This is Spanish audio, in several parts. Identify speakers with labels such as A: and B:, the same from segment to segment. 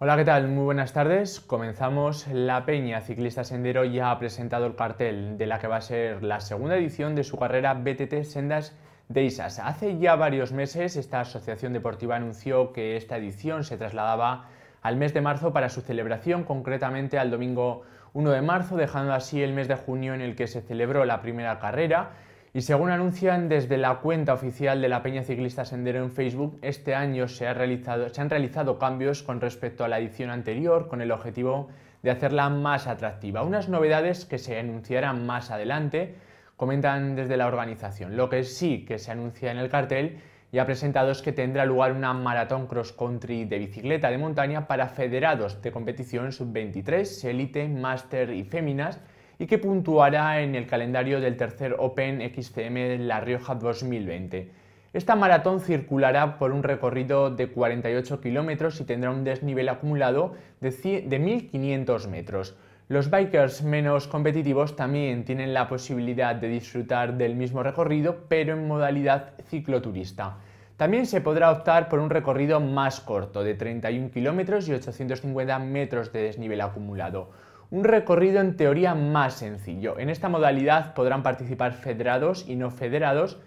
A: Hola, ¿qué tal? Muy buenas tardes. Comenzamos. La Peña Ciclista Sendero ya ha presentado el cartel de la que va a ser la segunda edición de su carrera BTT Sendas de Isas. Hace ya varios meses esta asociación deportiva anunció que esta edición se trasladaba al mes de marzo para su celebración, concretamente al domingo 1 de marzo, dejando así el mes de junio en el que se celebró la primera carrera y según anuncian desde la cuenta oficial de la Peña Ciclista Sendero en Facebook, este año se, han realizado cambios con respecto a la edición anterior con el objetivo de hacerla más atractiva. Unas novedades que se anunciarán más adelante, comentan desde la organización. Lo que sí que se anuncia en el cartel ha presentado es que tendrá lugar una maratón cross country de bicicleta de montaña para federados de competición sub-23, elite, master y féminas y que puntuará en el calendario del tercer Open XCM La Rioja 2020. Esta maratón circulará por un recorrido de 48 kilómetros y tendrá un desnivel acumulado de, 1.500 metros. Los bikers menos competitivos también tienen la posibilidad de disfrutar del mismo recorrido, pero en modalidad cicloturista. También se podrá optar por un recorrido más corto, de 31 kilómetros y 850 metros de desnivel acumulado un recorrido en teoría más sencillo. En esta modalidad podrán participar federados y no federados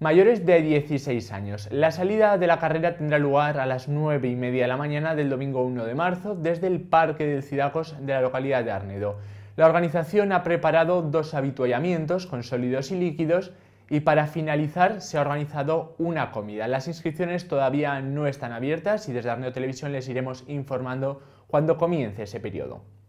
A: mayores de 16 años. La salida de la carrera tendrá lugar a las 9 y media de la mañana del domingo 1 de marzo desde el Parque del Cidacos de la localidad de Arnedo. La organización ha preparado dos habituallamientos con sólidos y líquidos y para finalizar se ha organizado una comida. Las inscripciones todavía no están abiertas y desde Arnedo Televisión les iremos informando cuando comience ese periodo.